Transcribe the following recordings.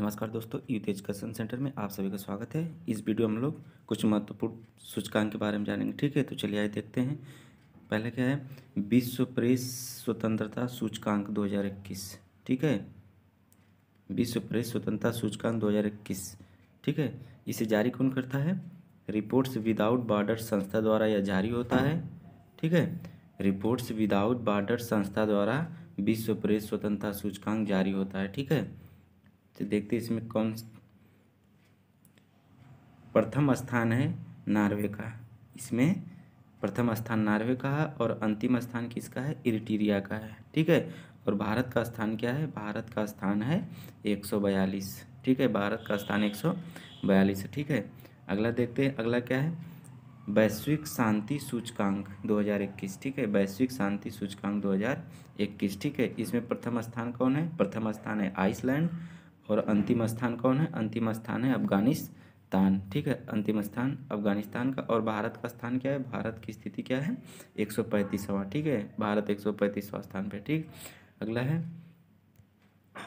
नमस्कार दोस्तों youth education centre में आप सभी का स्वागत है इस वीडियो में हम लोग कुछ महत्वपूर्ण सूचकांक के बारे में जानेंगे ठीक है तो चलिए आइए देखते हैं पहले क्या है विश्व प्रेस स्वतंत्रता सूचकांक 2021 ठीक है विश्व प्रेस स्वतंत्रता सूचकांक 2021 ठीक है इसे जारी कौन करता है रिपोर्ट्स विदाउट बॉर्डर संस्था द्वारा यह जारी होता है ठीक है रिपोर्ट्स विदाउट बॉर्डर संस्था द्वारा विश्व प्रेस स्वतंत्रता सूचकांक जारी होता है ठीक है तो देखते इसमें कौन प्रथम स्थान है नार्वे का इसमें प्रथम स्थान नार्वे का है और अंतिम स्थान किसका है इरिटीरिया का है ठीक है और भारत का स्थान क्या है भारत का स्थान है 142 ठीक है भारत का स्थान 142 ठीक है अगला देखते हैं अगला क्या है वैश्विक शांति सूचकांक 2021 ठीक है वैश्विक शांति सूचकांक 2021 ठीक है इसमें प्रथम स्थान कौन है प्रथम स्थान है आइसलैंड और अंतिम स्थान कौन है अंतिम स्थान है अफगानिस्तान ठीक है अंतिम स्थान अफगानिस्तान का और भारत का स्थान क्या है भारत की स्थिति क्या है एक सौ ठीक है भारत एक सौ स्थान पर ठीक अगला है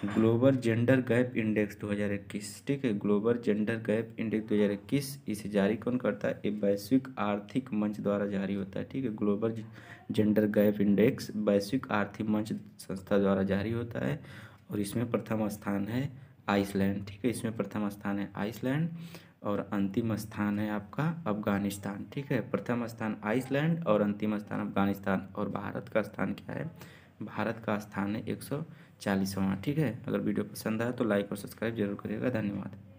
ग्लोबल जेंडर गैप इंडेक्स 2021 ठीक है ग्लोबल जेंडर गैप इंडेक्स 2021 इसे जारी कौन करता है ये वैश्विक आर्थिक मंच द्वारा जारी होता है ठीक है ग्लोबल जेंडर गैप इंडेक्स वैश्विक आर्थिक मंच संस्था द्वारा जारी होता है और इसमें प्रथम स्थान है आइसलैंड ठीक है इसमें प्रथम स्थान है आइसलैंड और अंतिम स्थान है आपका अफगानिस्तान ठीक है प्रथम स्थान आइसलैंड और अंतिम स्थान अफगानिस्तान और भारत का स्थान क्या है भारत का स्थान है एक सौ चालीसवां ठीक है अगर वीडियो पसंद आया तो लाइक और सब्सक्राइब जरूर करिएगा धन्यवाद